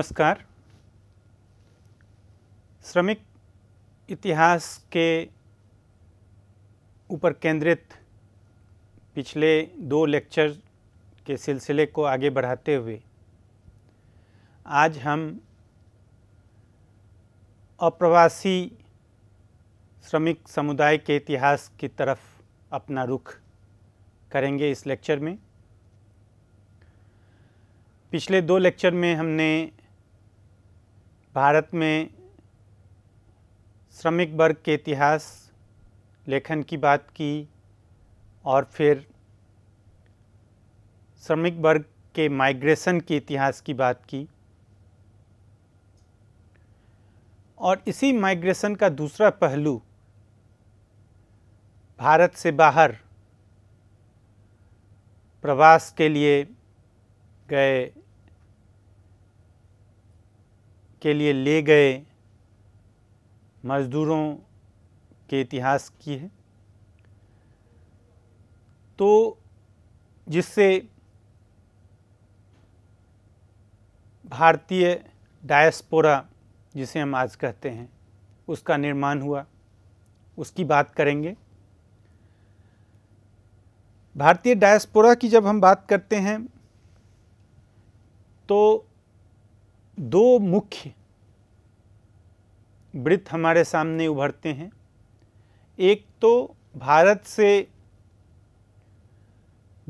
नमस्कार श्रमिक इतिहास के ऊपर केंद्रित पिछले दो लेक्चर के सिलसिले को आगे बढ़ाते हुए आज हम अप्रवासी श्रमिक समुदाय के इतिहास की तरफ अपना रुख करेंगे इस लेक्चर में पिछले दो लेक्चर में हमने भारत में श्रमिक वर्ग के इतिहास लेखन की बात की और फिर श्रमिक वर्ग के माइग्रेशन के इतिहास की बात की और इसी माइग्रेशन का दूसरा पहलू भारत से बाहर प्रवास के लिए गए के लिए ले गए मज़दूरों के इतिहास की है तो जिससे भारतीय डायस्पोरा जिसे हम आज कहते हैं उसका निर्माण हुआ उसकी बात करेंगे भारतीय डायस्पोरा की जब हम बात करते हैं तो दो मुख्य वृत्त हमारे सामने उभरते हैं एक तो भारत से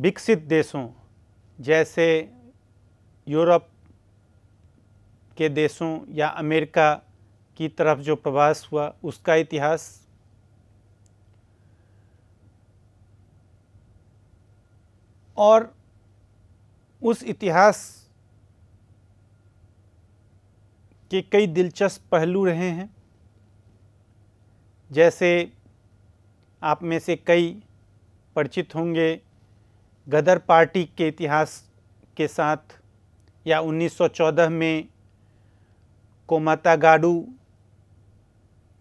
विकसित देशों जैसे यूरोप के देशों या अमेरिका की तरफ जो प्रवास हुआ उसका इतिहास और उस इतिहास के कई दिलचस्प पहलू रहे हैं जैसे आप में से कई परिचित होंगे गदर पार्टी के इतिहास के साथ या 1914 में कोमाता गाडू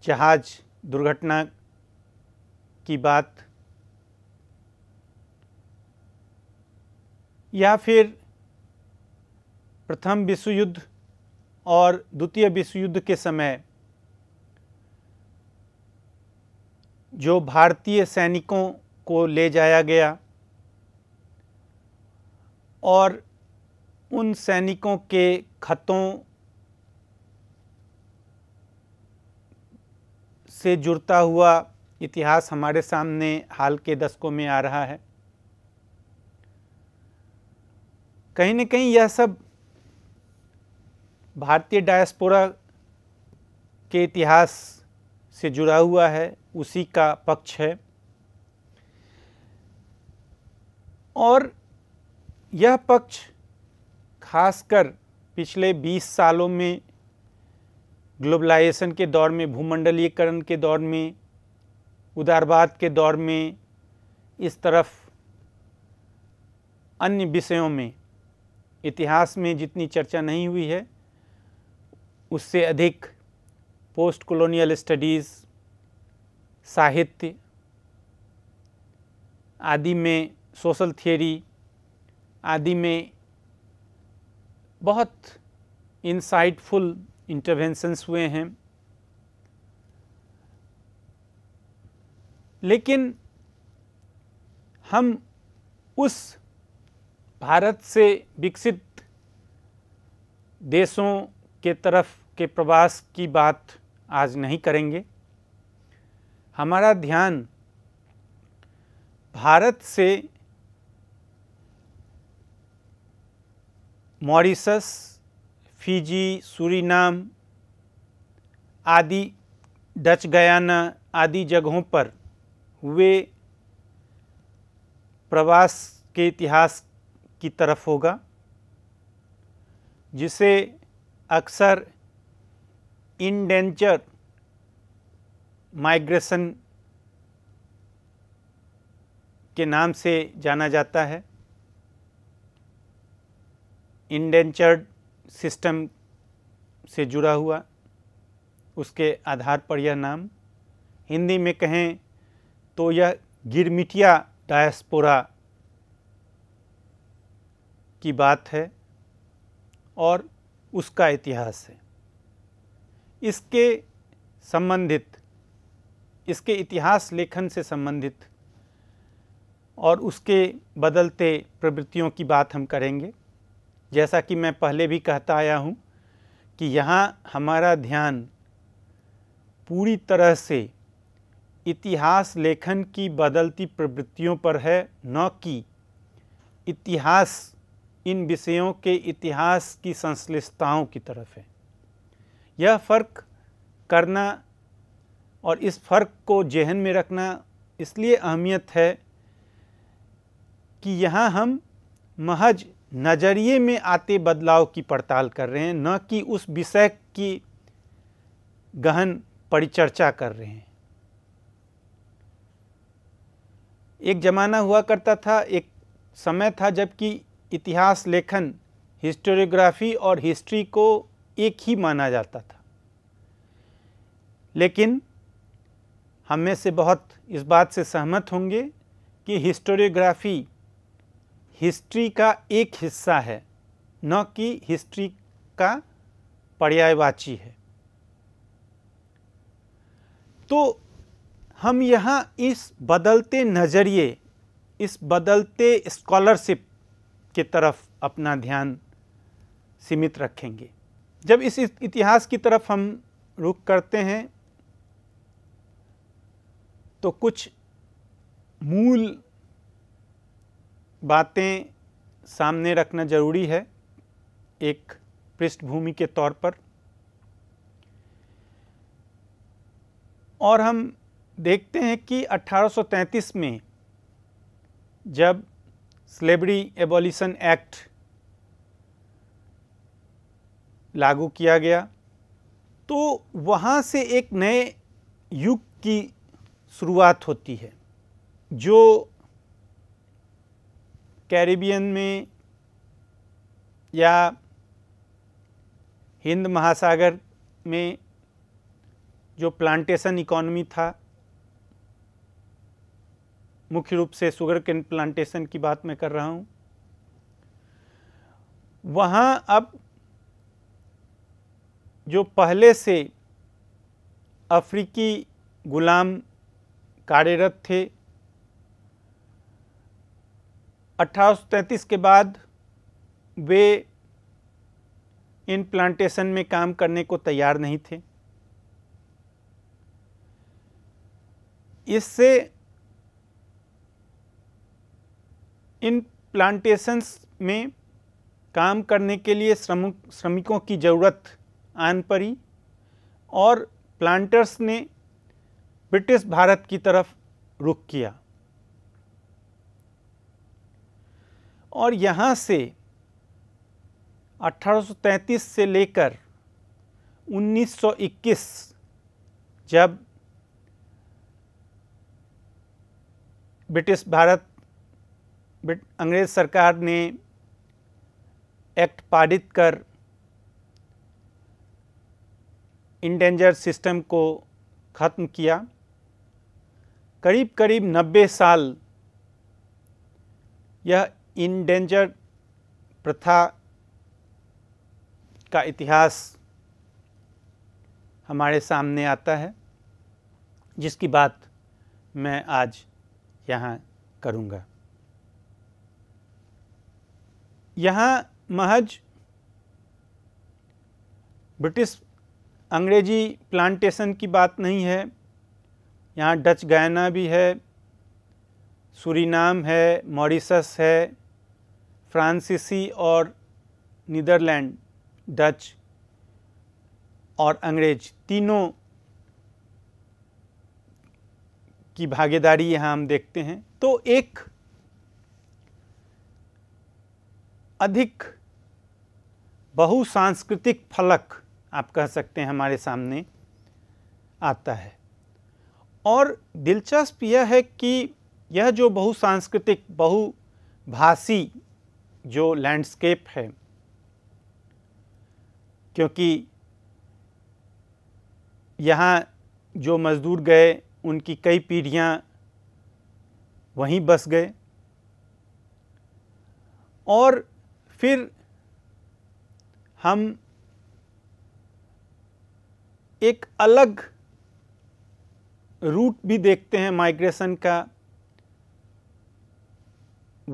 जहाज दुर्घटना की बात या फिर प्रथम विश्व युद्ध और द्वितीय विश्व युद्ध के समय जो भारतीय सैनिकों को ले जाया गया और उन सैनिकों के खतों से जुड़ता हुआ इतिहास हमारे सामने हाल के दशकों में आ रहा है कहीं न कहीं यह सब भारतीय डायस्पोरा के इतिहास से जुड़ा हुआ है उसी का पक्ष है और यह पक्ष खासकर पिछले 20 सालों में ग्लोबलाइजेशन के दौर में भूमंडलीकरण के दौर में उदारवाद के दौर में इस तरफ अन्य विषयों में इतिहास में जितनी चर्चा नहीं हुई है उससे अधिक पोस्ट कॉलोनियल स्टडीज़ साहित्य आदि में सोशल थियोरी आदि में बहुत इंसाइटफुल इंटरवेंशंस हुए हैं लेकिन हम उस भारत से विकसित देशों के तरफ के प्रवास की बात आज नहीं करेंगे हमारा ध्यान भारत से मॉरिसस फिजी सूरीनाम आदि डच गयाना आदि जगहों पर हुए प्रवास के इतिहास की तरफ होगा जिसे अक्सर इनडेंचर माइग्रेशन के नाम से जाना जाता है इंडेंचर्ड सिस्टम से जुड़ा हुआ उसके आधार पर यह नाम हिंदी में कहें तो यह गिरमिटिया डायस्पोरा की बात है और उसका इतिहास है इसके संबंधित इसके इतिहास लेखन से संबंधित और उसके बदलते प्रवृत्तियों की बात हम करेंगे जैसा कि मैं पहले भी कहता आया हूँ कि यहाँ हमारा ध्यान पूरी तरह से इतिहास लेखन की बदलती प्रवृत्तियों पर है न कि इतिहास इन विषयों के इतिहास की संश्लिष्टताओं की तरफ है यह फ़र्क करना और इस फ़र्क को जहन में रखना इसलिए अहमियत है कि यहाँ हम महज नज़रिए में आते बदलाव की पड़ताल कर रहे हैं न कि उस विषय की गहन परिचर्चा कर रहे हैं एक ज़माना हुआ करता था एक समय था जबकि इतिहास लेखन हिस्टोरियोग्राफी और हिस्ट्री को एक ही माना जाता था लेकिन हम में से बहुत इस बात से सहमत होंगे कि हिस्टोरियोग्राफी हिस्ट्री का एक हिस्सा है न कि हिस्ट्री का पर्यायवाची है तो हम यहाँ इस बदलते नज़रिए इस बदलते स्कॉलरशिप की तरफ अपना ध्यान सीमित रखेंगे जब इस इतिहास की तरफ हम रुख करते हैं तो कुछ मूल बातें सामने रखना ज़रूरी है एक पृष्ठभूमि के तौर पर और हम देखते हैं कि 1833 में जब स्लेबरी एबॉलिशन एक्ट लागू किया गया तो वहाँ से एक नए युग की शुरुआत होती है जो कैरिबियन में या हिंद महासागर में जो प्लांटेशन इकॉनमी था मुख्य रूप से शुगर कैन प्लांटेशन की बात मैं कर रहा हूँ वहां अब जो पहले से अफ्रीकी गुलाम कार्यरत थे 1833 के बाद वे इन प्लांटेशन में काम करने को तैयार नहीं थे इससे इन प्लांटेशंस में काम करने के लिए श्रम श्रमिकों की ज़रूरत आन पड़ी और प्लांटर्स ने ब्रिटिश भारत की तरफ रुख किया और यहाँ से 1833 से लेकर 1921 जब ब्रिटिश भारत अंग्रेज़ सरकार ने एक्ट पारित कर इंडेंजर सिस्टम को ख़त्म किया करीब करीब 90 साल यह इंडेंजर प्रथा का इतिहास हमारे सामने आता है जिसकी बात मैं आज यहाँ करूँगा यहाँ महज ब्रिटिश अंग्रेजी प्लांटेशन की बात नहीं है यहाँ डच गायना भी है सूरीनाम है मॉरिसस है फ्रांसीसी और नीदरलैंड डच और अंग्रेज तीनों की भागीदारी यहाँ हम देखते हैं तो एक अधिक बहुसांस्कृतिक फलक आप कह सकते हैं हमारे सामने आता है और दिलचस्प यह है कि यह जो बहुसांस्कृतिक बहुभाषी जो लैंडस्केप है क्योंकि यहाँ जो मज़दूर गए उनकी कई पीढ़ियाँ वहीं बस गए और फिर हम एक अलग रूट भी देखते हैं माइग्रेशन का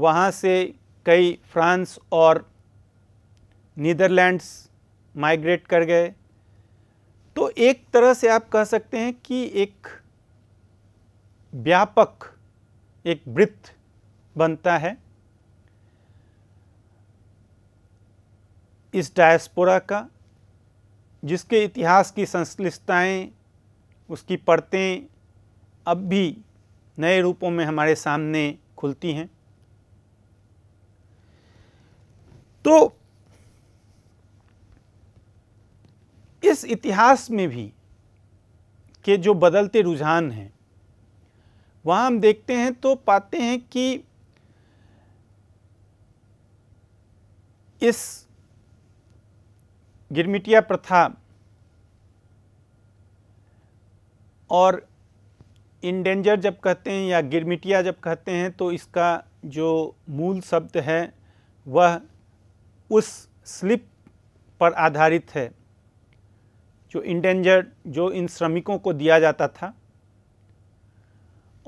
वहाँ से कई फ्रांस और नीदरलैंड्स माइग्रेट कर गए तो एक तरह से आप कह सकते हैं कि एक व्यापक एक वृत्त बनता है इस डायस्पोरा का जिसके इतिहास की संश्लिष्टताएँ उसकी परतें अब भी नए रूपों में हमारे सामने खुलती हैं तो इस इतिहास में भी के जो बदलते रुझान हैं वहाँ हम देखते हैं तो पाते हैं कि इस गिरमिटिया प्रथा और इंडेंजर जब कहते हैं या गिरमिटिया जब कहते हैं तो इसका जो मूल शब्द है वह उस स्लिप पर आधारित है जो इंडेंजर जो इन श्रमिकों को दिया जाता था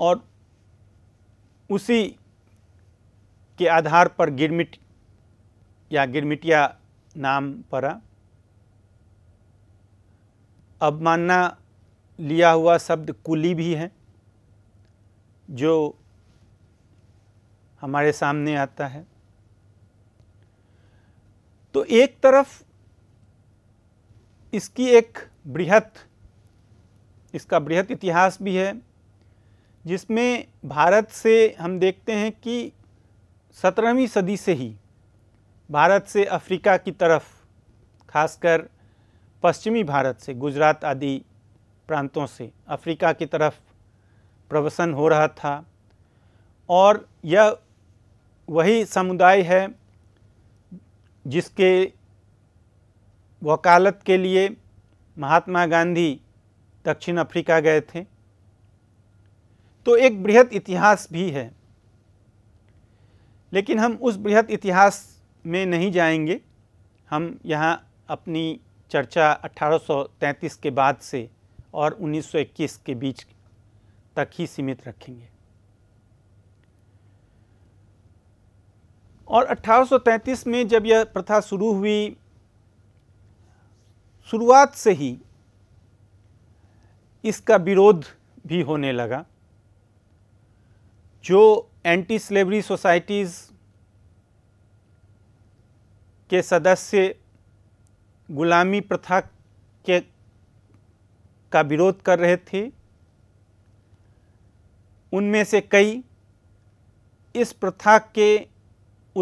और उसी के आधार पर गिरमिट या गिरमिटिया नाम पड़ा अवमानना लिया हुआ शब्द कुली भी है जो हमारे सामने आता है तो एक तरफ इसकी एक बृहत इसका बृहत इतिहास भी है जिसमें भारत से हम देखते हैं कि सत्रहवीं सदी से ही भारत से अफ्रीका की तरफ खासकर पश्चिमी भारत से गुजरात आदि प्रांतों से अफ्रीका की तरफ प्रवसन हो रहा था और यह वही समुदाय है जिसके वकालत के लिए महात्मा गांधी दक्षिण अफ्रीका गए थे तो एक बृहद इतिहास भी है लेकिन हम उस बृहद इतिहास में नहीं जाएंगे हम यहाँ अपनी चर्चा 1833 के बाद से और 1921 के बीच तक ही सीमित रखेंगे और 1833 में जब यह प्रथा शुरू हुई शुरुआत से ही इसका विरोध भी होने लगा जो एंटी स्लेवरी सोसाइटीज़ के सदस्य गुलामी प्रथा के का विरोध कर रहे थे उनमें से कई इस प्रथा के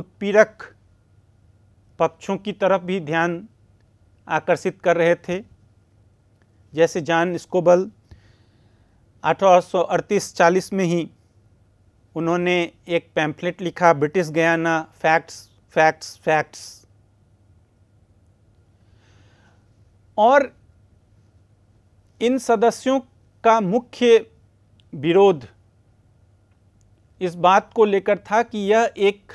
उत्पीड़क पक्षों की तरफ भी ध्यान आकर्षित कर रहे थे जैसे जान स्कोबल अठारह 40 में ही उन्होंने एक पैम्फलेट लिखा British Guiana facts facts facts और इन सदस्यों का मुख्य विरोध इस बात को लेकर था कि यह एक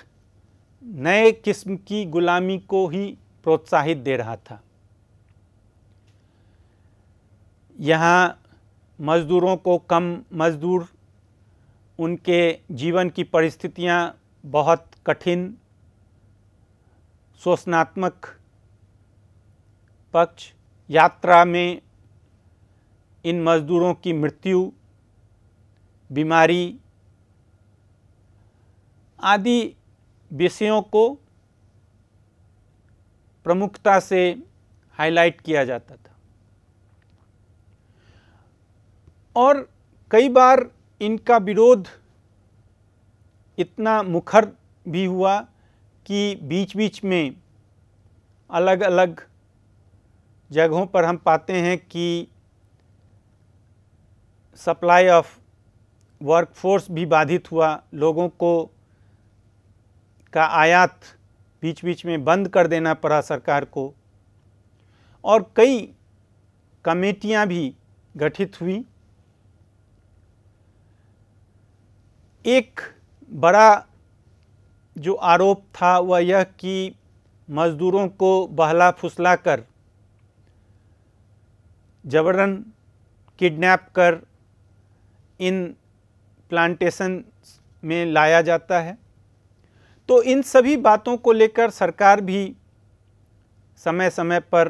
नए किस्म की गुलामी को ही प्रोत्साहित दे रहा था यहाँ मज़दूरों को कम मज़दूर उनके जीवन की परिस्थितियाँ बहुत कठिन शोषणात्मक पक्ष यात्रा में इन मज़दूरों की मृत्यु बीमारी आदि विषयों को प्रमुखता से हाईलाइट किया जाता था और कई बार इनका विरोध इतना मुखर भी हुआ कि बीच बीच में अलग अलग जगहों पर हम पाते हैं कि सप्लाई ऑफ वर्कफोर्स भी बाधित हुआ लोगों को का आयात बीच बीच में बंद कर देना पड़ा सरकार को और कई कमेटियां भी गठित हुई एक बड़ा जो आरोप था वह यह कि मज़दूरों को बहला फुसला कर जबरन किडनैप कर इन प्लांटेशन में लाया जाता है तो इन सभी बातों को लेकर सरकार भी समय समय पर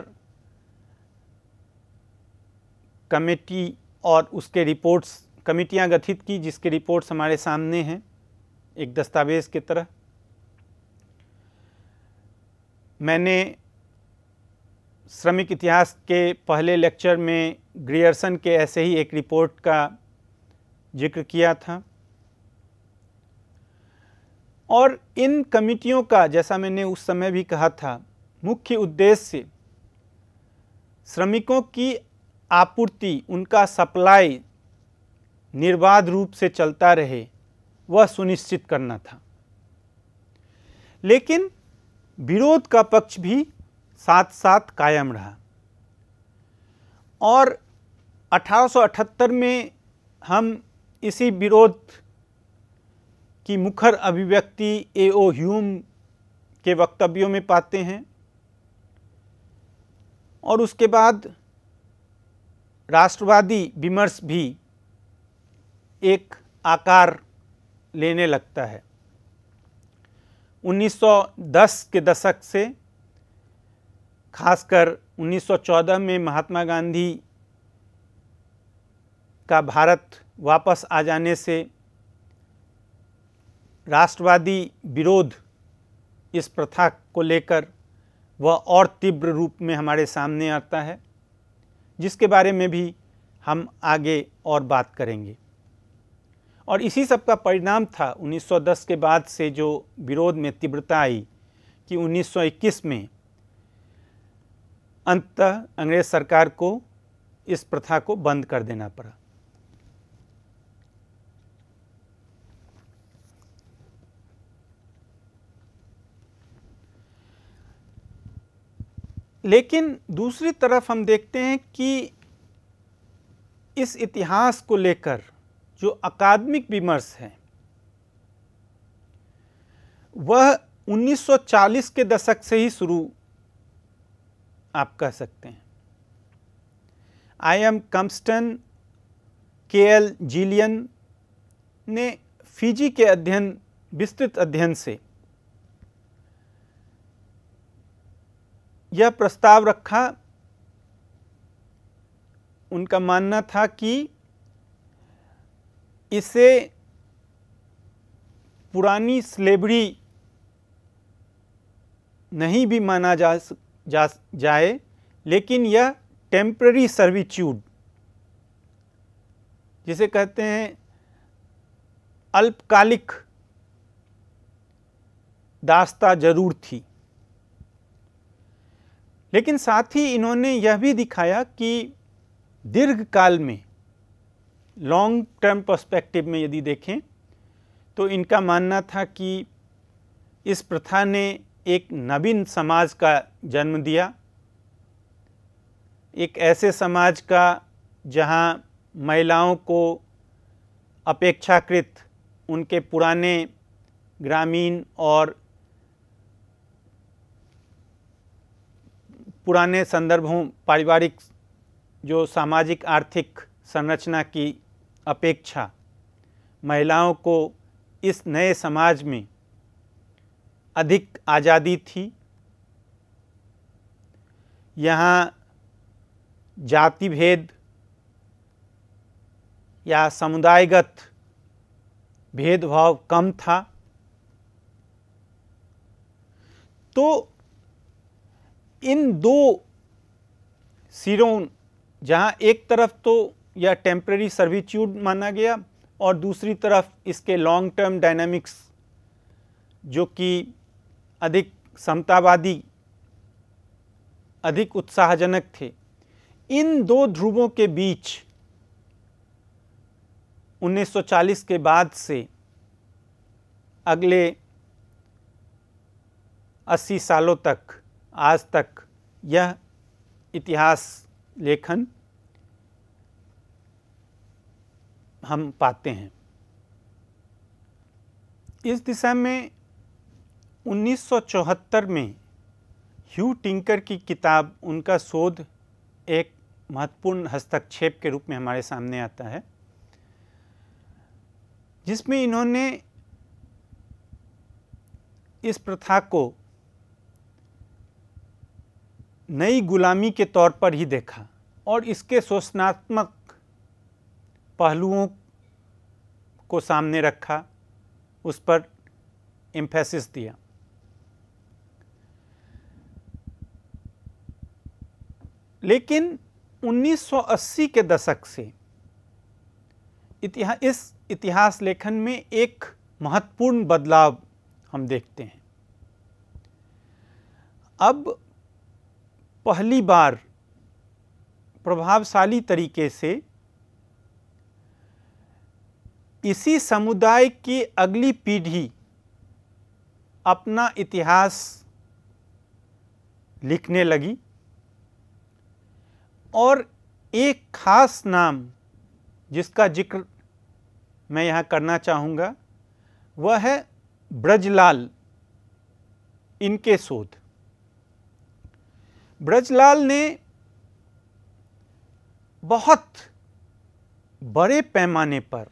कमेटी और उसके रिपोर्ट्स कमेटियां गठित की जिसके रिपोर्ट्स हमारे सामने हैं एक दस्तावेज़ की तरह मैंने श्रमिक इतिहास के पहले लेक्चर में ग्रियर्सन के ऐसे ही एक रिपोर्ट का जिक्र किया था और इन कमिटियों का जैसा मैंने उस समय भी कहा था मुख्य उद्देश्य श्रमिकों की आपूर्ति उनका सप्लाई निर्बाध रूप से चलता रहे वह सुनिश्चित करना था लेकिन विरोध का पक्ष भी साथ साथ कायम रहा और 1878 में हम इसी विरोध की मुखर अभिव्यक्ति ए ओ ह्यूम के वक्तव्यों में पाते हैं और उसके बाद राष्ट्रवादी विमर्श भी एक आकार लेने लगता है 1910 के दशक से खासकर 1914 में महात्मा गांधी का भारत वापस आ जाने से राष्ट्रवादी विरोध इस प्रथा को लेकर वह और तीव्र रूप में हमारे सामने आता है जिसके बारे में भी हम आगे और बात करेंगे और इसी सब का परिणाम था 1910 के बाद से जो विरोध में तीव्रता आई कि 1921 में अंततः अंग्रेज सरकार को इस प्रथा को बंद कर देना पड़ा लेकिन दूसरी तरफ हम देखते हैं कि इस इतिहास को लेकर जो अकादमिक विमर्श है वह 1940 के दशक से ही शुरू आप कह सकते हैं आई एम कम्स्टन के एल जीलियन ने फिजी के अध्ययन विस्तृत अध्ययन से यह प्रस्ताव रखा उनका मानना था कि इसे पुरानी स्लेबरी नहीं भी माना जा सकता जा जाए लेकिन यह टेम्प्ररी सर्विट्यूड जिसे कहते हैं अल्पकालिक दास्ता जरूर थी लेकिन साथ ही इन्होंने यह भी दिखाया कि दीर्घ काल में लॉन्ग टर्म पर्सपेक्टिव में यदि देखें तो इनका मानना था कि इस प्रथा ने एक नवीन समाज का जन्म दिया एक ऐसे समाज का जहां महिलाओं को अपेक्षाकृत उनके पुराने ग्रामीण और पुराने संदर्भों पारिवारिक जो सामाजिक आर्थिक संरचना की अपेक्षा महिलाओं को इस नए समाज में अधिक आज़ादी थी यहाँ जाति भेद या समुदायगत भेदभाव कम था तो इन दो सिरों जहाँ एक तरफ तो यह टेम्प्रेरी सर्विट्यूड माना गया और दूसरी तरफ इसके लॉन्ग टर्म डायनामिक्स जो कि अधिक समतावादी अधिक उत्साहजनक थे इन दो ध्रुवों के बीच 1940 के बाद से अगले 80 सालों तक आज तक यह इतिहास लेखन हम पाते हैं इस दिशा में 1974 में ह्यू टिंकर की किताब उनका शोध एक महत्वपूर्ण हस्तक्षेप के रूप में हमारे सामने आता है जिसमें इन्होंने इस प्रथा को नई गुलामी के तौर पर ही देखा और इसके शोषणात्मक पहलुओं को सामने रखा उस पर एम्फेसिस दिया लेकिन 1980 के दशक से इतिहा, इस इतिहास लेखन में एक महत्वपूर्ण बदलाव हम देखते हैं अब पहली बार प्रभावशाली तरीके से इसी समुदाय की अगली पीढ़ी अपना इतिहास लिखने लगी और एक ख़ास नाम जिसका जिक्र मैं यहाँ करना चाहूँगा वह है ब्रजलाल इनके शोध ब्रजलाल ने बहुत बड़े पैमाने पर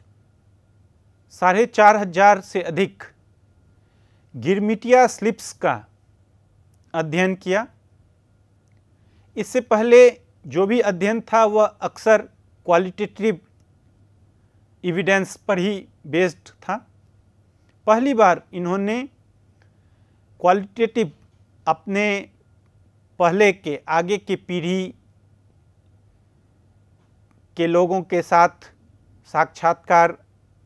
साढ़े चार हजार से अधिक गिरमिटिया स्लिप्स का अध्ययन किया इससे पहले जो भी अध्ययन था वह अक्सर क्वालिटेटिव एविडेंस पर ही बेस्ड था पहली बार इन्होंने क्वालिटेटिव अपने पहले के आगे की पीढ़ी के लोगों के साथ साक्षात्कार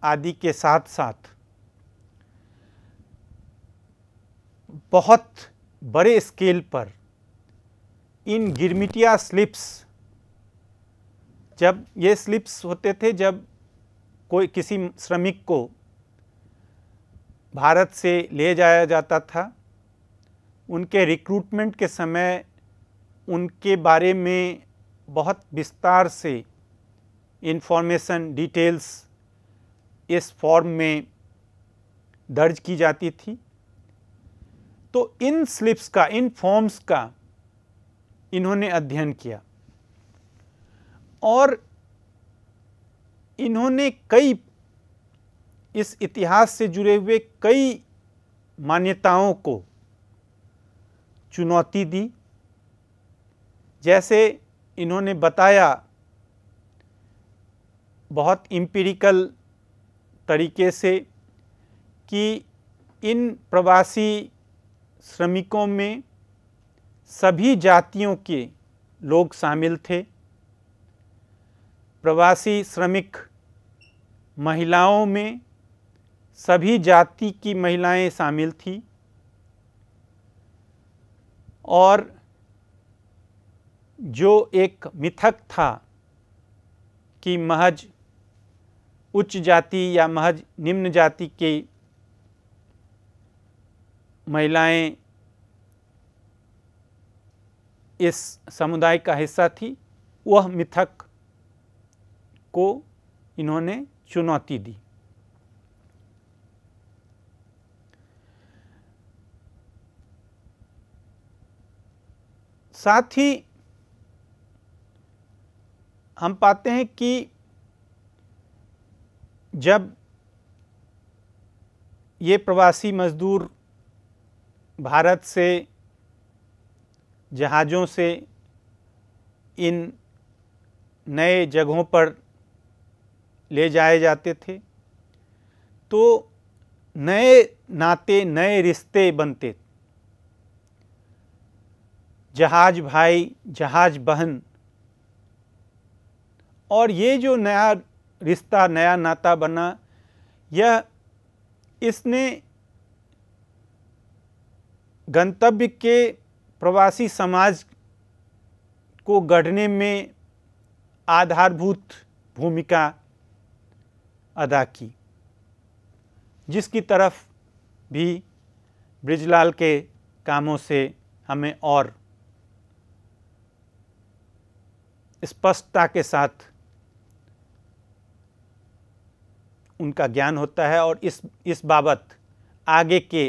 आदि के साथ साथ बहुत बड़े स्केल पर इन गिरमिटिया स्लिप्स जब ये स्लिप्स होते थे जब कोई किसी श्रमिक को भारत से ले जाया जाता था उनके रिक्रूटमेंट के समय उनके बारे में बहुत विस्तार से इन्फॉर्मेशन डिटेल्स इस फॉर्म में दर्ज की जाती थी तो इन स्लिप्स का इन फॉर्म्स का इन्होंने अध्ययन किया और इन्होंने कई इस इतिहास से जुड़े हुए कई मान्यताओं को चुनौती दी जैसे इन्होंने बताया बहुत इम्पीरिकल तरीके से कि इन प्रवासी श्रमिकों में सभी जातियों के लोग शामिल थे प्रवासी श्रमिक महिलाओं में सभी जाति की महिलाएं शामिल थीं और जो एक मिथक था कि महज उच्च जाति या महज निम्न जाति के महिलाएं इस समुदाय का हिस्सा थी वह मिथक को इन्होंने चुनौती दी साथ ही हम पाते हैं कि जब ये प्रवासी मजदूर भारत से जहाज़ों से इन नए जगहों पर ले जाए जाते थे तो नए नाते नए रिश्ते बनते थे जहाज भाई जहाज बहन और ये जो नया रिश्ता नया नाता बना यह इसने गंतव्य के प्रवासी समाज को गढ़ने में आधारभूत भूमिका अदा की जिसकी तरफ भी ब्रिजलाल के कामों से हमें और स्पष्टता के साथ उनका ज्ञान होता है और इस इस बाबत आगे के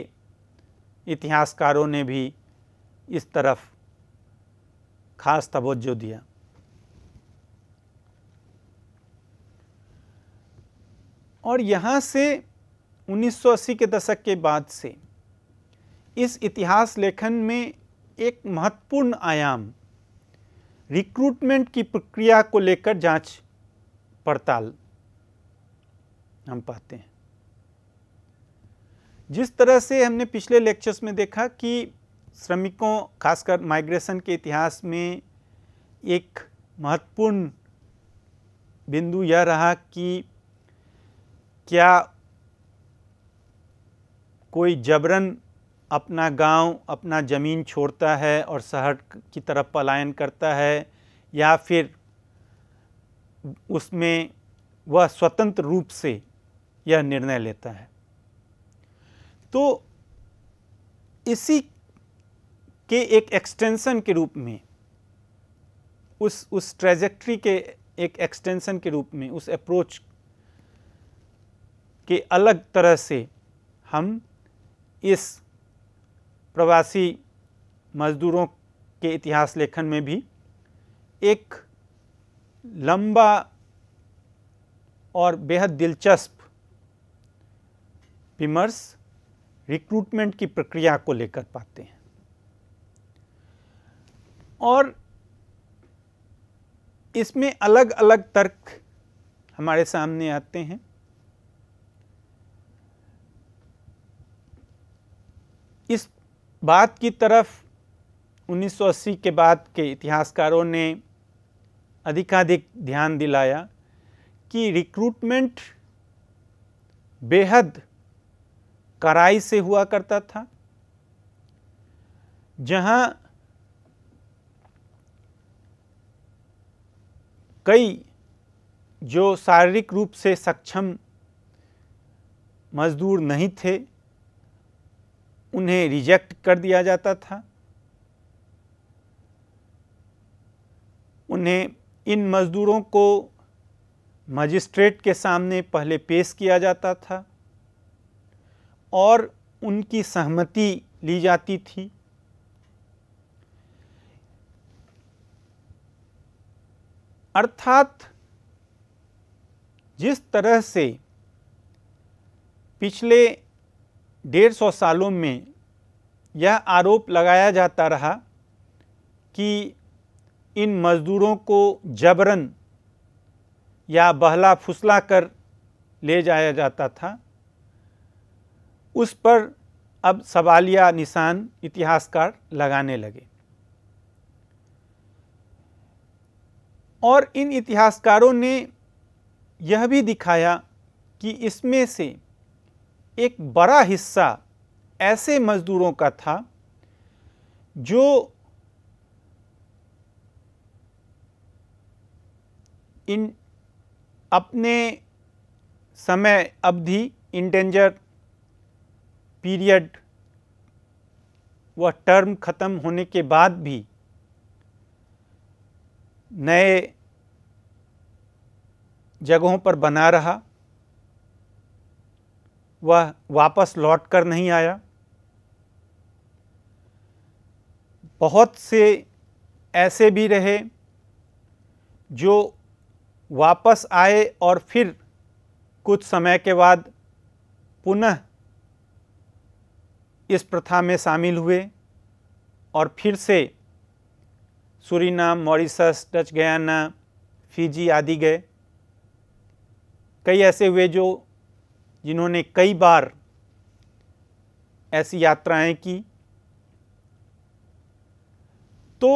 इतिहासकारों ने भी इस तरफ ख़ास तवज्जो दिया और यहाँ से 1980 के दशक के बाद से इस इतिहास लेखन में एक महत्वपूर्ण आयाम रिक्रूटमेंट की प्रक्रिया को लेकर जांच पड़ताल हम पाते हैं जिस तरह से हमने पिछले लेक्चर्स में देखा कि श्रमिकों खासकर माइग्रेशन के इतिहास में एक महत्वपूर्ण बिंदु यह रहा कि क्या कोई जबरन अपना गांव, अपना ज़मीन छोड़ता है और शहर की तरफ पलायन करता है या फिर उसमें वह स्वतंत्र रूप से यह निर्णय लेता है तो इसी के एक एक्सटेंशन के रूप में उस उस ट्रेजेक्ट्री के एक एक्सटेंशन के रूप में उस अप्रोच के अलग तरह से हम इस प्रवासी मजदूरों के इतिहास लेखन में भी एक लंबा और बेहद दिलचस्प विमर्श रिक्रूटमेंट की प्रक्रिया को लेकर पाते हैं और इसमें अलग अलग तर्क हमारे सामने आते हैं इस बात की तरफ 1980 के बाद के इतिहासकारों ने अधिकाधिक ध्यान दिलाया कि रिक्रूटमेंट बेहद कड़ाई से हुआ करता था जहाँ कई जो शारीरिक रूप से सक्षम मजदूर नहीं थे उन्हें रिजेक्ट कर दिया जाता था उन्हें इन मज़दूरों को मजिस्ट्रेट के सामने पहले पेश किया जाता था और उनकी सहमति ली जाती थी अर्थात जिस तरह से पिछले डेढ़ सौ सालों में यह आरोप लगाया जाता रहा कि इन मज़दूरों को जबरन या बहला फुसला कर ले जाया जाता था उस पर अब सवालिया निशान इतिहासकार लगाने लगे और इन इतिहासकारों ने यह भी दिखाया कि इसमें से एक बड़ा हिस्सा ऐसे मज़दूरों का था जो इन अपने समय अवधि इंटेंजर पीरियड व टर्म ख़त्म होने के बाद भी नए जगहों पर बना रहा वह वापस लौट कर नहीं आया बहुत से ऐसे भी रहे जो वापस आए और फिर कुछ समय के बाद पुनः इस प्रथा में शामिल हुए और फिर से Suriname Mauritius Dutch Guiana Fiji आदि गए कई ऐसे हुए जो जिन्होंने कई बार ऐसी यात्राएं की तो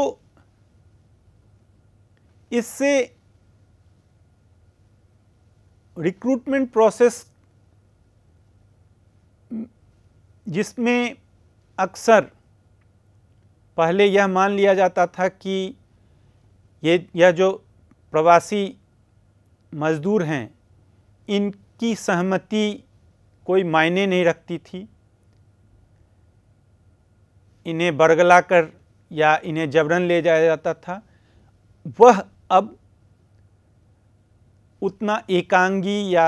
इससे रिक्रूटमेंट प्रोसेस जिसमें अक्सर पहले यह मान लिया जाता था कि ये यह जो प्रवासी मज़दूर हैं इनकी सहमति कोई मायने नहीं रखती थी इन्हें बरगला कर या इन्हें जबरन ले जाया जाता था वह अब उतना एकांगी या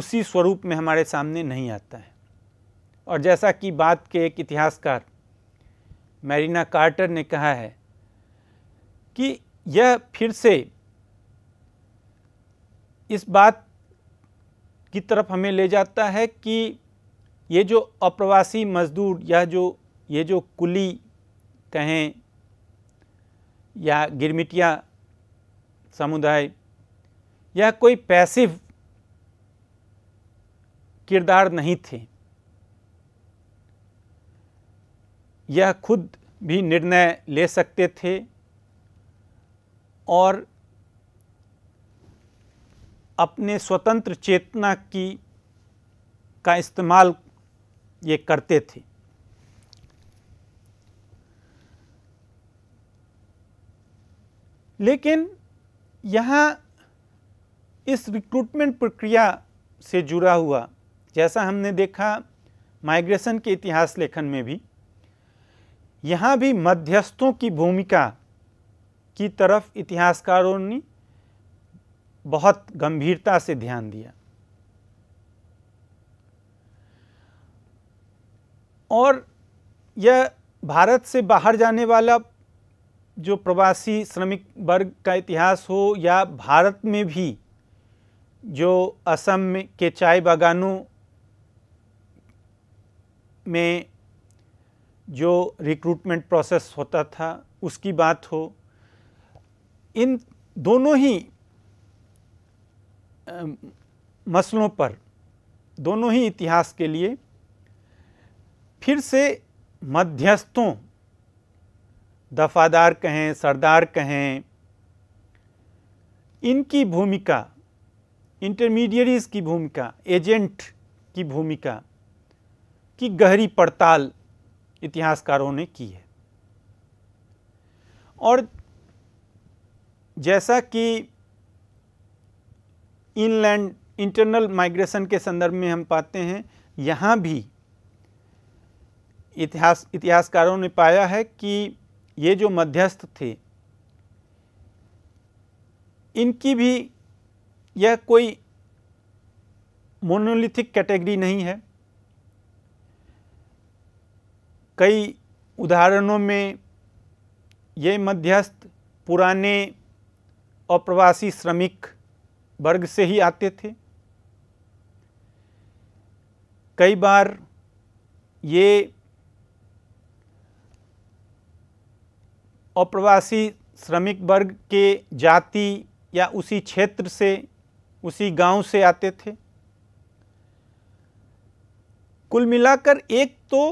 उसी स्वरूप में हमारे सामने नहीं आता है और जैसा कि बात के एक इतिहासकार मैरिना कार्टर ने कहा है कि यह फिर से इस बात की तरफ हमें ले जाता है कि ये जो अप्रवासी मजदूर या जो ये जो कुली कहें या गिरमिटिया समुदाय यह कोई पैसिव किरदार नहीं थे यह खुद भी निर्णय ले सकते थे और अपने स्वतंत्र चेतना की का इस्तेमाल ये करते थे लेकिन यहाँ इस रिक्रूटमेंट प्रक्रिया से जुड़ा हुआ जैसा हमने देखा माइग्रेशन के इतिहास लेखन में भी यहाँ भी मध्यस्थों की भूमिका की तरफ इतिहासकारों ने बहुत गंभीरता से ध्यान दिया और यह भारत से बाहर जाने वाला जो प्रवासी श्रमिक वर्ग का इतिहास हो या भारत में भी जो असम के चाय बागानों में जो रिक्रूटमेंट प्रोसेस होता था उसकी बात हो इन दोनों ही मसलों पर दोनों ही इतिहास के लिए फिर से मध्यस्थों दफादार कहें सरदार कहें इनकी भूमिका इंटरमीडियरीज़ की भूमिका एजेंट की भूमिका की गहरी पड़ताल इतिहासकारों ने की है और जैसा कि इनलैंड इंटरनल माइग्रेशन के संदर्भ में हम पाते हैं यहाँ भी इतिहास इतिहासकारों ने पाया है कि ये जो मध्यस्थ थे इनकी भी यह कोई मोनोलिथिक कैटेगरी नहीं है कई उदाहरणों में ये मध्यस्थ पुराने अप्रवासी श्रमिक वर्ग से ही आते थे कई बार ये अप्रवासी श्रमिक वर्ग के जाति या उसी क्षेत्र से उसी गांव से आते थे कुल मिलाकर एक तो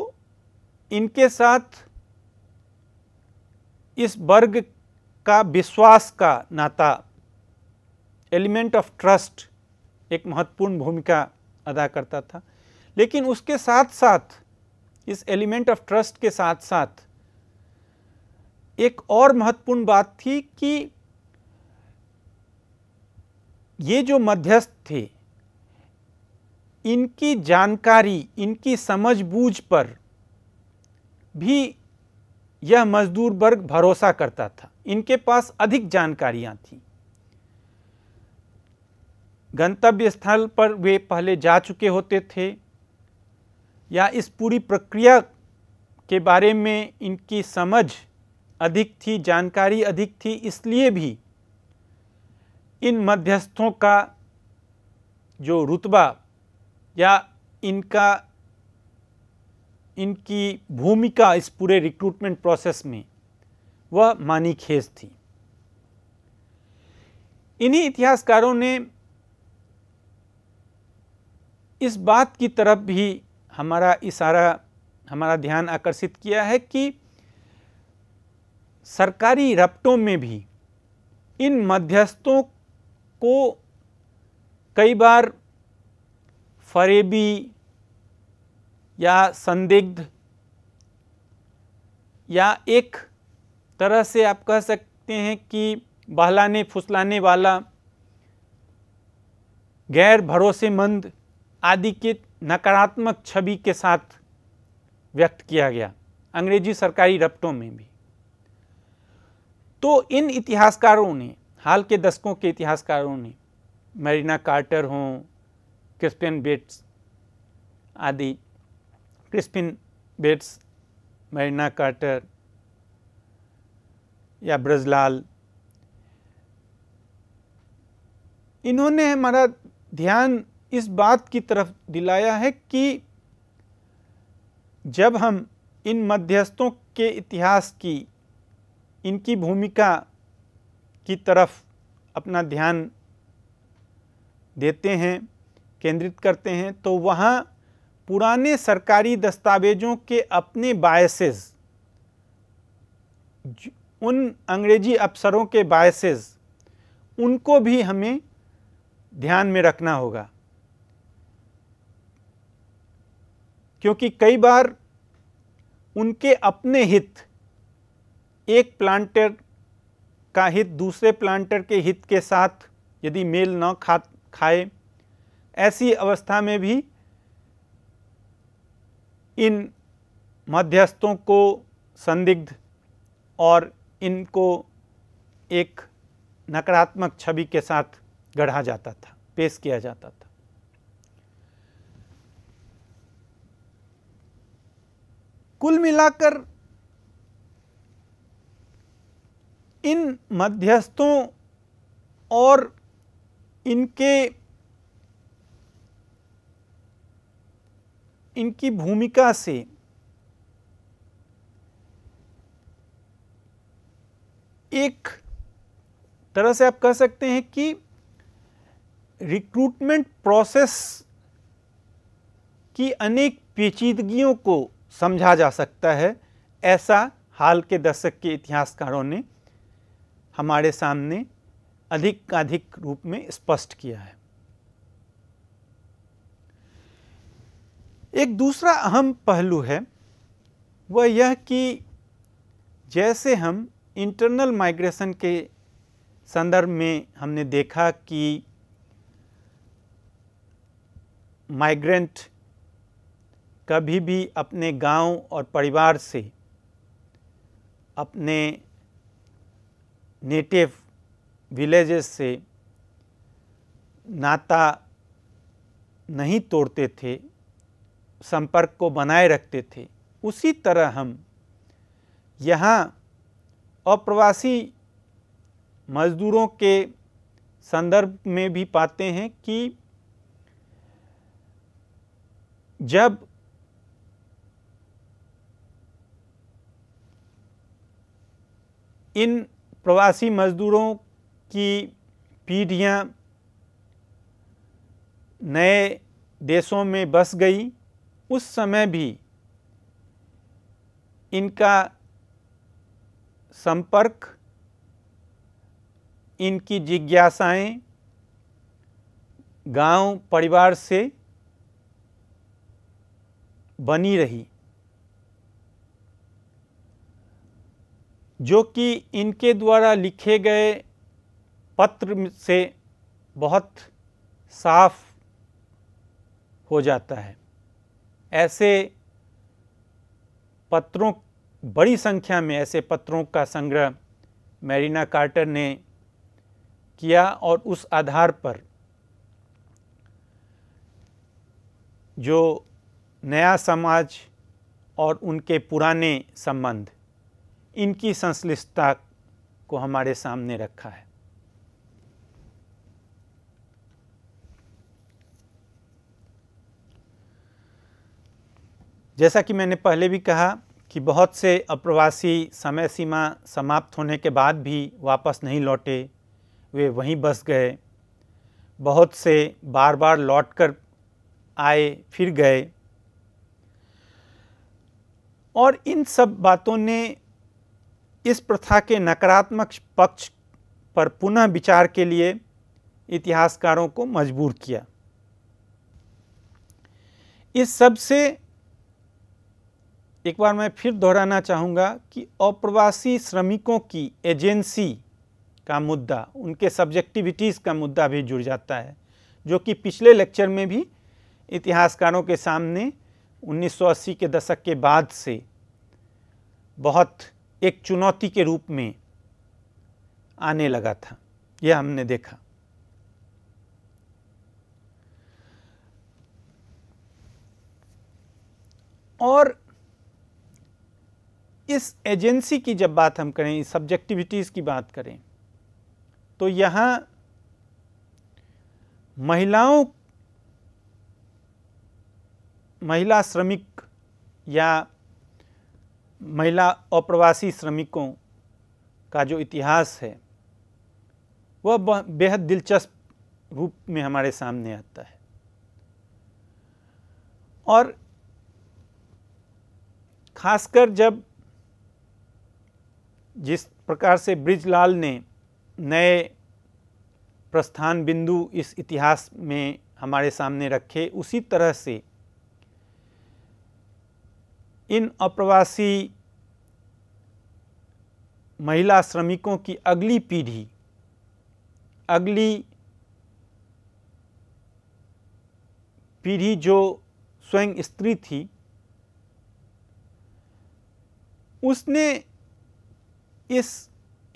इनके साथ इस वर्ग का विश्वास का नाता एलिमेंट ऑफ ट्रस्ट एक महत्वपूर्ण भूमिका अदा करता था लेकिन उसके साथ साथ इस एलिमेंट ऑफ ट्रस्ट के साथ साथ एक और महत्वपूर्ण बात थी कि ये जो मध्यस्थ थे इनकी जानकारी इनकी समझबूझ पर भी यह मजदूर वर्ग भरोसा करता था इनके पास अधिक जानकारियां थीं गंतव्य स्थल पर वे पहले जा चुके होते थे या इस पूरी प्रक्रिया के बारे में इनकी समझ अधिक थी जानकारी अधिक थी इसलिए भी इन मध्यस्थों का जो रुतबा या इनका इनकी भूमिका इस पूरे रिक्रूटमेंट प्रोसेस में वह मानी खेज थी इन्हीं इतिहासकारों ने इस बात की तरफ भी हमारा इशारा हमारा ध्यान आकर्षित किया है कि सरकारी रपटों में भी इन मध्यस्थों को कई बार फरेबी या संदिग्ध या एक तरह से आप कह सकते हैं कि बहलाने फुसलाने वाला गैर भरोसेमंद आदि के नकारात्मक छवि के साथ व्यक्त किया गया अंग्रेजी सरकारी रपटों में भी तो इन इतिहासकारों ने हाल के दशकों के इतिहासकारों ने मरीना कार्टर हों क्रिस्टियन बेट्स आदि क्रिस्पिन बेट्स Marina कार्टर या ब्रजलाल इन्होंने हमारा ध्यान इस बात की तरफ दिलाया है कि जब हम इन मध्यस्थों के इतिहास की इनकी भूमिका की तरफ अपना ध्यान देते हैं केंद्रित करते हैं तो वहाँ पुराने सरकारी दस्तावेजों के अपने बायसेस उन अंग्रेजी अफसरों के बायसेस उनको भी हमें ध्यान में रखना होगा क्योंकि कई बार उनके अपने हित एक प्लांटर का हित दूसरे प्लांटर के हित के साथ यदि मेल न खा खाए ऐसी अवस्था में भी इन मध्यस्थों को संदिग्ध और इनको एक नकारात्मक छवि के साथ गढ़ा जाता था पेश किया जाता था कुल मिलाकर इन मध्यस्थों और इनके इनकी भूमिका से एक तरह से आप कह सकते हैं कि रिक्रूटमेंट प्रोसेस की अनेक पेचीदगियों को समझा जा सकता है ऐसा हाल के दशक के इतिहासकारों ने हमारे सामने अधिक अधिक रूप में स्पष्ट किया है एक दूसरा अहम पहलू है वह यह कि जैसे हम इंटरनल माइग्रेशन के संदर्भ में हमने देखा कि माइग्रेंट कभी भी अपने गांव और परिवार से अपने नेटिव विलेजेस से नाता नहीं तोड़ते थे संपर्क को बनाए रखते थे उसी तरह हम यहाँ अप्रवासी मजदूरों के संदर्भ में भी पाते हैं कि जब इन प्रवासी मजदूरों की पीढ़ियाँ नए देशों में बस गई उस समय भी इनका संपर्क इनकी जिज्ञासाएं गांव परिवार से बनी रही जो कि इनके द्वारा लिखे गए पत्र से बहुत साफ हो जाता है ऐसे पत्रों बड़ी संख्या में ऐसे पत्रों का संग्रह मैरिना कार्टर ने किया और उस आधार पर जो नया समाज और उनके पुराने संबंध इनकी संश्लिष्टता को हमारे सामने रखा है जैसा कि मैंने पहले भी कहा कि बहुत से अप्रवासी समय सीमा समाप्त होने के बाद भी वापस नहीं लौटे वे वहीं बस गए बहुत से बार बार लौट कर आए फिर गए और इन सब बातों ने इस प्रथा के नकारात्मक पक्ष पर पुनः विचार के लिए इतिहासकारों को मजबूर किया इस सब से एक बार मैं फिर दोहराना चाहूँगा कि अप्रवासी श्रमिकों की एजेंसी का मुद्दा उनके सब्जेक्टिविटीज़ का मुद्दा भी जुड़ जाता है जो कि पिछले लेक्चर में भी इतिहासकारों के सामने 1980 के दशक के बाद से बहुत एक चुनौती के रूप में आने लगा था यह हमने देखा और इस एजेंसी की जब बात हम करें सब्जेक्टिविटीज़ की बात करें तो यहाँ महिलाओं महिला श्रमिक या महिला अप्रवासी श्रमिकों का जो इतिहास है वह बेहद दिलचस्प रूप में हमारे सामने आता है और खासकर जब जिस प्रकार से ब्रिजलाल ने नए प्रस्थान बिंदु इस इतिहास में हमारे सामने रखे उसी तरह से इन अप्रवासी महिला श्रमिकों की अगली पीढ़ी अगली पीढ़ी जो स्वयं स्त्री थी उसने इस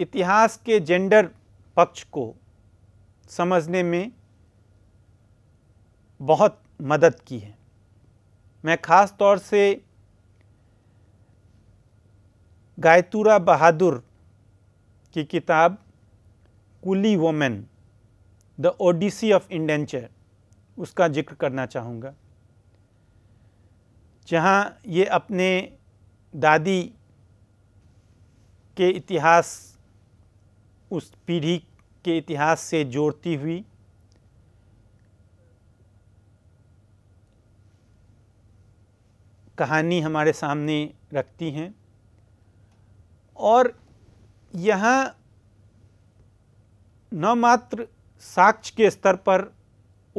इतिहास के जेंडर पक्ष को समझने में बहुत मदद की है मैं ख़ास तौर से गायतूरा बहादुर की किताब coolie women the odyssey of indenture उसका जिक्र करना चाहूँगा जहाँ ये अपने दादी के इतिहास उस पीढ़ी के इतिहास से जोड़ती हुई कहानी हमारे सामने रखती हैं और यहाँ न मात्र साक्ष्य के स्तर पर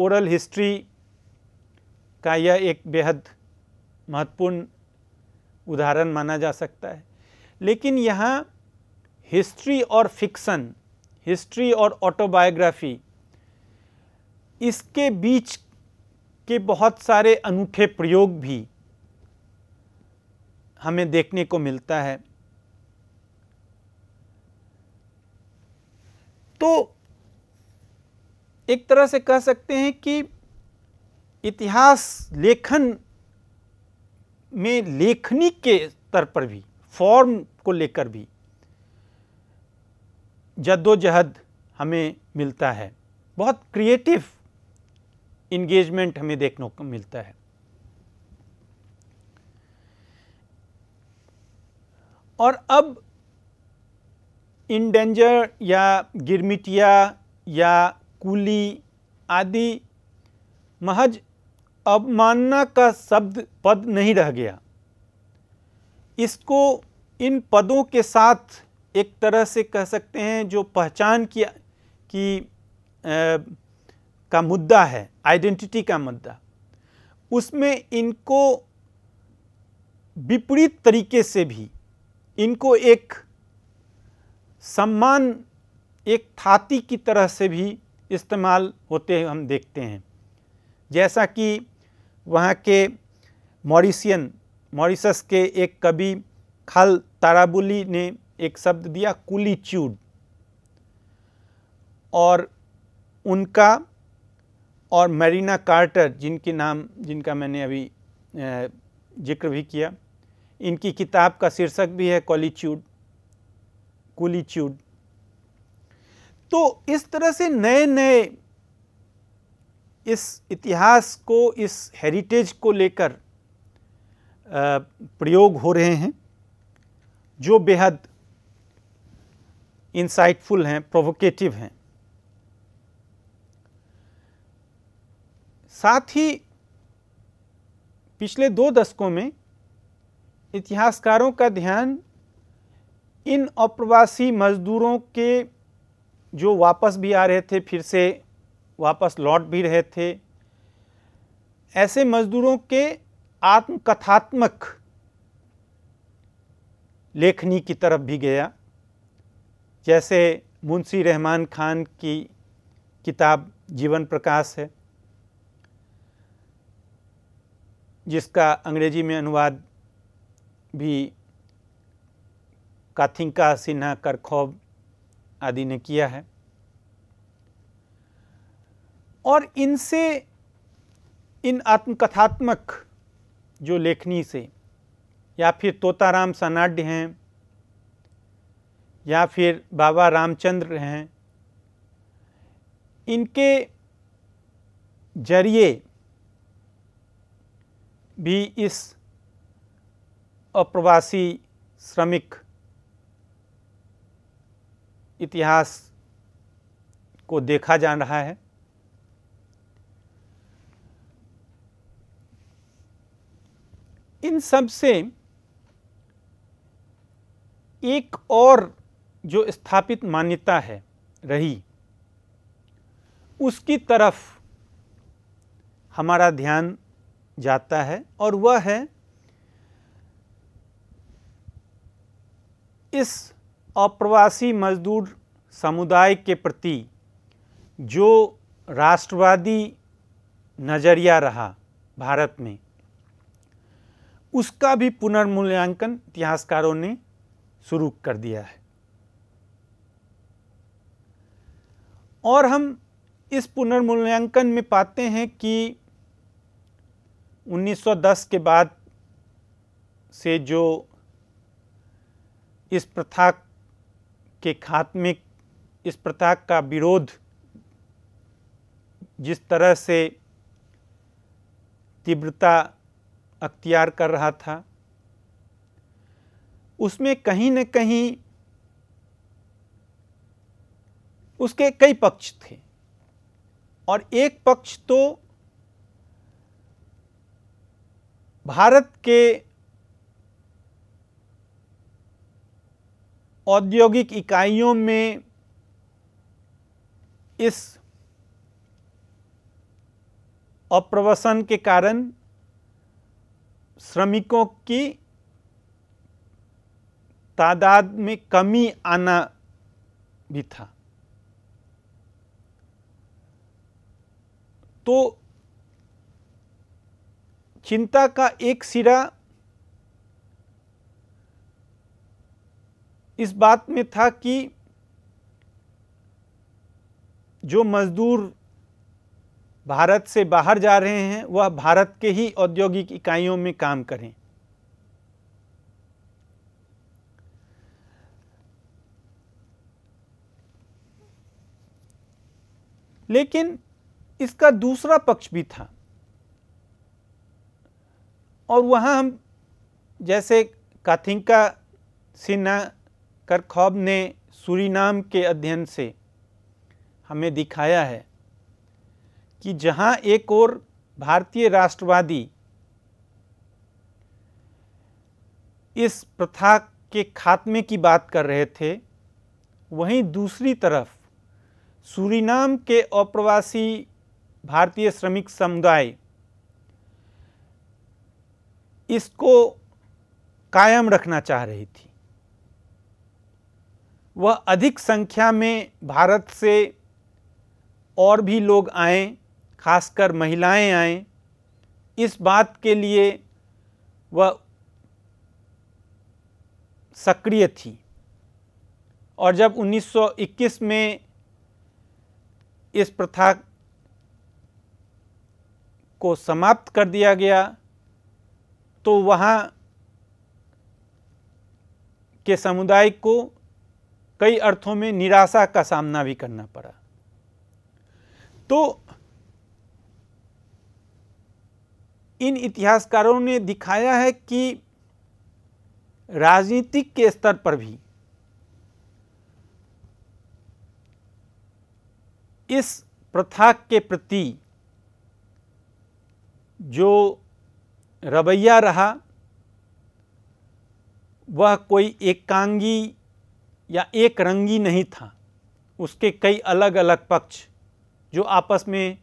ओरल हिस्ट्री का यह एक बेहद महत्वपूर्ण उदाहरण माना जा सकता है लेकिन यहाँ हिस्ट्री और फिक्सन हिस्ट्री और ऑटोबायोग्राफी इसके बीच के बहुत सारे अनूठे प्रयोग भी हमें देखने को मिलता है तो एक तरह से कह सकते हैं कि इतिहास लेखन में लेखनी के स्तर पर भी फॉर्म को लेकर भी जद्दोजहद हमें मिलता है बहुत क्रिएटिव इंगेजमेंट हमें देखने को मिलता है और अब इंडेंजर या गिरमिटिया या कूली आदि महज अवमानना का शब्द पद नहीं रह गया इसको इन पदों के साथ एक तरह से कह सकते हैं जो पहचान की की आ, का मुद्दा है आइडेंटिटी का मुद्दा उसमें इनको विपरीत तरीके से भी इनको एक सम्मान एक थाती की तरह से भी इस्तेमाल होते हम देखते हैं जैसा कि वहाँ के मॉरिसियन मॉरिसस के एक कवि खाल ताराबुली ने एक शब्द दिया कुलीच्यूड और उनका और मैरिना कार्टर जिनके नाम जिनका मैंने अभी जिक्र भी किया इनकी किताब का शीर्षक भी है कॉलीच्यूड कुलीच्यूड तो इस तरह से नए नए इस इतिहास को इस हेरिटेज को लेकर प्रयोग हो रहे हैं जो बेहद इंसाइटफुल हैं प्रोवोकेटिव हैं साथ ही पिछले दो दशकों में इतिहासकारों का ध्यान इन अप्रवासी मजदूरों के जो वापस भी आ रहे थे फिर से वापस लौट भी रहे थे ऐसे मजदूरों के आत्मकथात्मक लेखनी की तरफ भी गया जैसे मुंशी रहमान खान की किताब जीवन प्रकाश है जिसका अंग्रेजी में अनुवाद भी काथिंका सिन्हा करखौब आदि ने किया है और इनसे इन आत्मकथात्मक जो लेखनी से या फिर तोताराम सनाड्य हैं या फिर बाबा रामचंद्र हैं इनके जरिए भी इस अप्रवासी श्रमिक इतिहास को देखा जा रहा है इन सब से एक और जो स्थापित मान्यता है रही उसकी तरफ हमारा ध्यान जाता है और वह है इस अप्रवासी मजदूर समुदाय के प्रति जो राष्ट्रवादी नज़रिया रहा भारत में उसका भी पुनर्मूल्यांकन इतिहासकारों ने शुरू कर दिया है और हम इस पुनर्मूल्यांकन में पाते हैं कि 1910 के बाद से जो इस प्रथा के खात्मे इस प्रथा का विरोध जिस तरह से तीव्रता अख्तियार कर रहा था उसमें कहीं न कहीं उसके कई पक्ष थे और एक पक्ष तो भारत के औद्योगिक इकाइयों में इस अप्रवसन के कारण श्रमिकों की तादाद में कमी आना भी था तो चिंता का एक सिरा इस बात में था कि जो मजदूर भारत से बाहर जा रहे हैं वह भारत के ही औद्योगिक इकाइयों में काम करें लेकिन इसका दूसरा पक्ष भी था और वहाँ हम जैसे काथिंका सिन्हा करखौब ने सूरीनाम के अध्ययन से हमें दिखाया है कि जहां एक और भारतीय राष्ट्रवादी इस प्रथा के खात्मे की बात कर रहे थे वहीं दूसरी तरफ सूरीनाम के अप्रवासी भारतीय श्रमिक समुदाय इसको कायम रखना चाह रही थी वह अधिक संख्या में भारत से और भी लोग आएं खासकर महिलाएं आए इस बात के लिए वह सक्रिय थी और जब 1921 में इस प्रथा को समाप्त कर दिया गया तो वहाँ के समुदाय को कई अर्थों में निराशा का सामना भी करना पड़ा तो इन इतिहासकारों ने दिखाया है कि राजनीतिक के स्तर पर भी इस प्रथा के प्रति जो रवैया रहा वह कोई एकांगी या एक रंगी नहीं था उसके कई अलग अलग पक्ष जो आपस में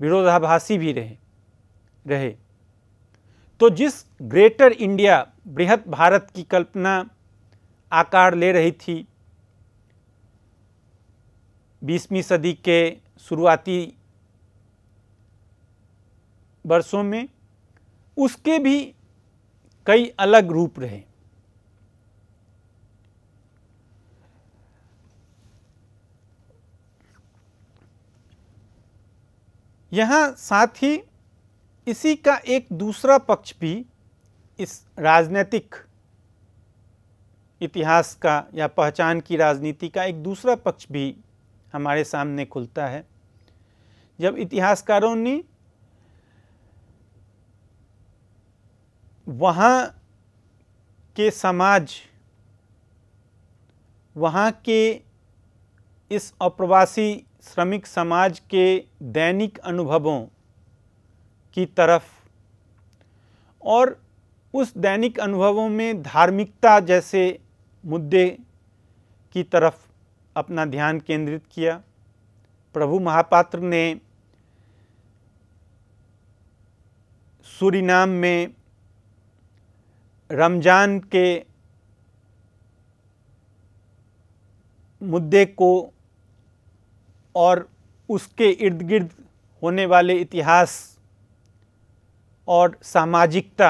विरोधाभासी भी रहे रहे तो जिस ग्रेटर इंडिया बृहत भारत की कल्पना आकार ले रही थी बीसवीं सदी के शुरुआती वर्षों में उसके भी कई अलग रूप रहे यहाँ साथ ही इसी का एक दूसरा पक्ष भी इस राजनीतिक इतिहास का या पहचान की राजनीति का एक दूसरा पक्ष भी हमारे सामने खुलता है जब इतिहासकारों ने वहाँ के समाज वहाँ के इस अप्रवासी श्रमिक समाज के दैनिक अनुभवों की तरफ और उस दैनिक अनुभवों में धार्मिकता जैसे मुद्दे की तरफ अपना ध्यान केंद्रित किया प्रभु महापात्र ने सूरीनाम में रमजान के मुद्दे को और उसके इर्द गिर्द होने वाले इतिहास और सामाजिकता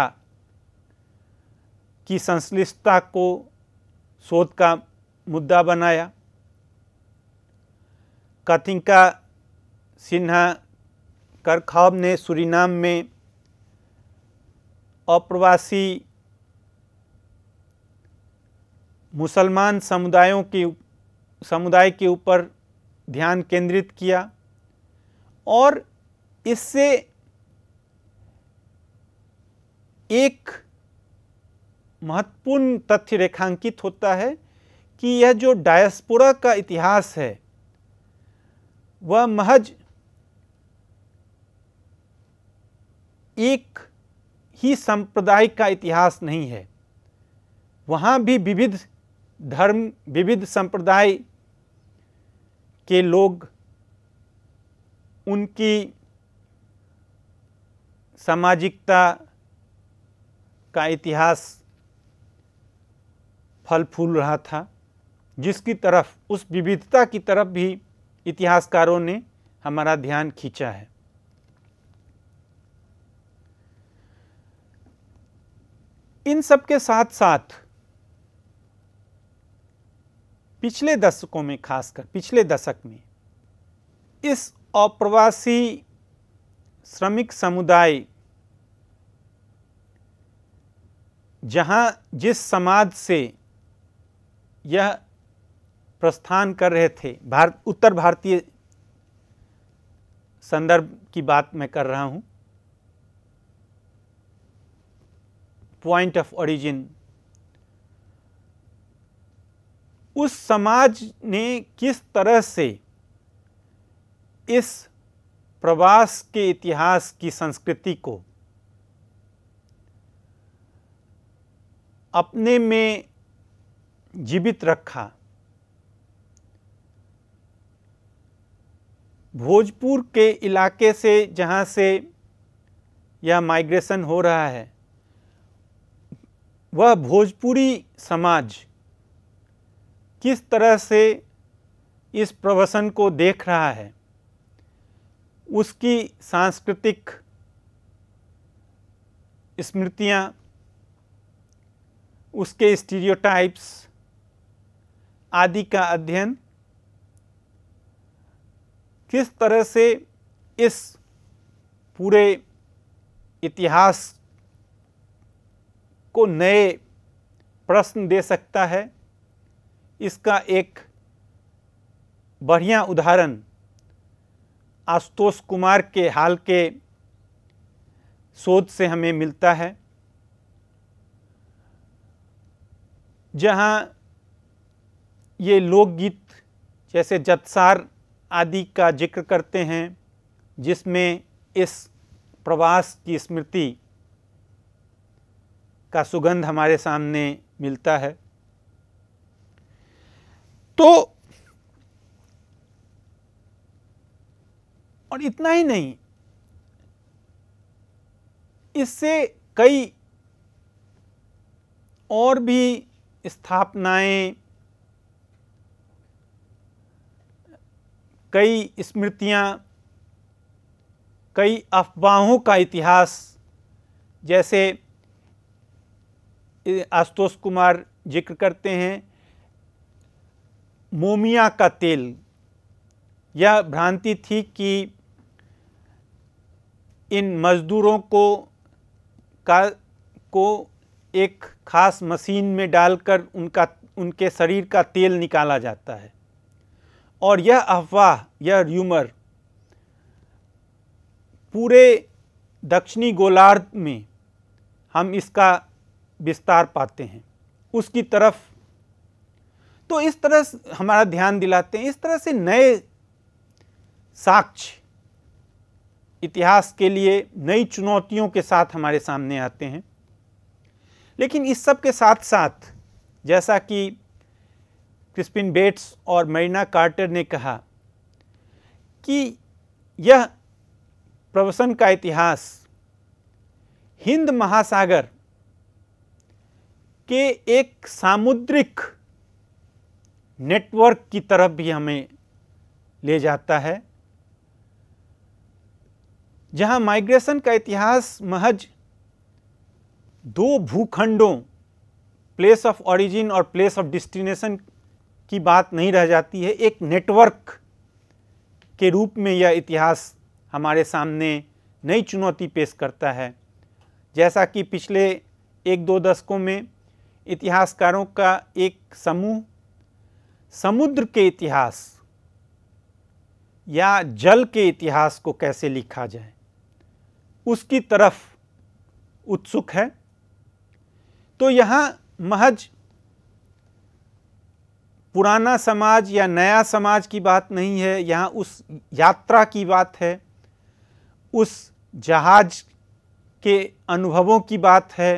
की संश्लिष्टता को शोध का मुद्दा बनाया कथिंका सिन्हा करखाव ने सूरीनाम में अप्रवासी मुसलमान समुदायों के समुदाय के ऊपर ध्यान केंद्रित किया और इससे एक महत्वपूर्ण तथ्य रेखांकित होता है कि यह जो डायस्पोरा का इतिहास है वह महज एक ही संप्रदाय का इतिहास नहीं है वहाँ भी विविध धर्म विविध संप्रदाय के लोग उनकी सामाजिकता का इतिहास फल फूल रहा था जिसकी तरफ उस विविधता की तरफ भी इतिहासकारों ने हमारा ध्यान खींचा है इन सब के साथ साथ पिछले दशकों में खासकर पिछले दशक में इस अप्रवासी श्रमिक समुदाय जहाँ जिस समाज से यह प्रस्थान कर रहे थे भारत उत्तर भारतीय संदर्भ की बात मैं कर रहा हूँ पॉइंट ऑफ ओरिजिन उस समाज ने किस तरह से इस प्रवास के इतिहास की संस्कृति को अपने में जीवित रखा भोजपुर के इलाके से जहाँ से यह माइग्रेशन हो रहा है वह भोजपुरी समाज किस तरह से इस प्रवसन को देख रहा है उसकी सांस्कृतिक स्मृतियाँ उसके स्टीरियोटाइप्स आदि का अध्ययन किस तरह से इस पूरे इतिहास को नए प्रश्न दे सकता है इसका एक बढ़िया उदाहरण आशुतोष कुमार के हाल के शोध से हमें मिलता है जहाँ ये लोकगीत जैसे जतसार आदि का जिक्र करते हैं जिसमें इस प्रवास की स्मृति का सुगंध हमारे सामने मिलता है तो और इतना ही नहीं इससे कई और भी स्थापनाएं कई स्मृतियां कई अफवाहों का इतिहास जैसे आशुतोष कुमार जिक्र करते हैं मोमिया का तेल यह भ्रांति थी कि इन मजदूरों को का को एक खास मशीन में डालकर उनका उनके शरीर का तेल निकाला जाता है और यह अफवाह यह र्यूमर पूरे दक्षिणी गोलार्ध में हम इसका विस्तार पाते हैं उसकी तरफ तो इस तरह हमारा ध्यान दिलाते हैं इस तरह से नए साक्ष्य इतिहास के लिए नई चुनौतियों के साथ हमारे सामने आते हैं लेकिन इस सब के साथ साथ जैसा कि क्रिस्पिन बेट्स और मरीना कार्टर ने कहा कि यह प्रवसन का इतिहास हिंद महासागर के एक सामुद्रिक नेटवर्क की तरफ भी हमें ले जाता है जहां माइग्रेशन का इतिहास महज दो भूखंडों प्लेस ऑफ ऑरिजिन और प्लेस ऑफ डिस्टिनेशन की बात नहीं रह जाती है एक नेटवर्क के रूप में यह इतिहास हमारे सामने नई चुनौती पेश करता है जैसा कि पिछले एक दो दशकों में इतिहासकारों का एक समूह समुद्र के इतिहास या जल के इतिहास को कैसे लिखा जाए उसकी तरफ उत्सुक है तो यहाँ महज पुराना समाज या नया समाज की बात नहीं है यहाँ उस यात्रा की बात है उस जहाज के अनुभवों की बात है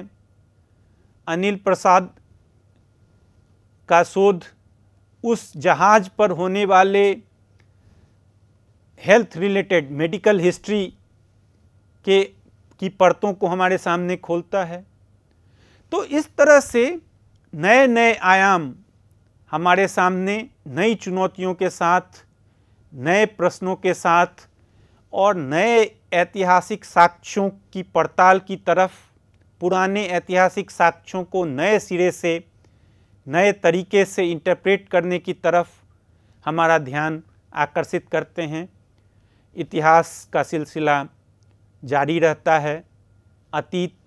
अनिल प्रसाद का शोध उस जहाज पर होने वाले हेल्थ रिलेटेड मेडिकल हिस्ट्री के की परतों को हमारे सामने खोलता है तो इस तरह से नए नए आयाम हमारे सामने नई चुनौतियों के साथ नए प्रश्नों के साथ और नए ऐतिहासिक साक्ष्यों की पड़ताल की तरफ पुराने ऐतिहासिक साक्ष्यों को नए सिरे से नए तरीके से इंटरप्रेट करने की तरफ हमारा ध्यान आकर्षित करते हैं इतिहास का सिलसिला जारी रहता है अतीत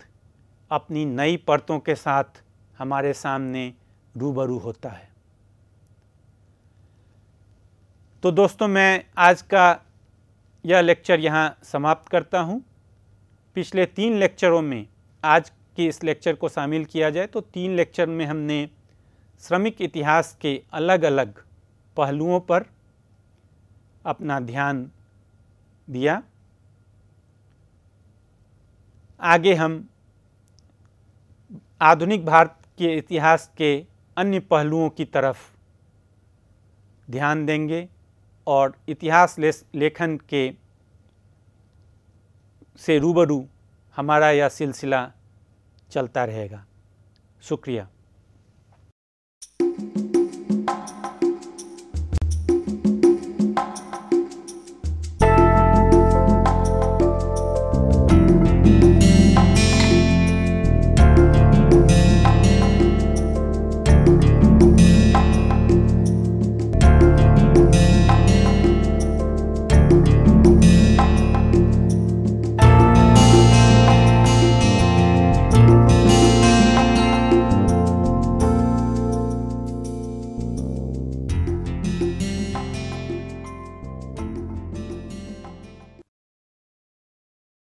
अपनी नई परतों के साथ हमारे सामने रूबरू होता है तो दोस्तों मैं आज का यह लेक्चर यहाँ समाप्त करता हूँ पिछले तीन लेक्चरों में आज के इस लेक्चर को शामिल किया जाए तो तीन लेक्चर में हमने श्रमिक इतिहास के अलग अलग पहलुओं पर अपना ध्यान दिया आगे हम आधुनिक भारत के इतिहास के अन्य पहलुओं की तरफ ध्यान देंगे और इतिहास ले, लेखन के से रूबरू हमारा यह सिलसिला चलता रहेगा शुक्रिया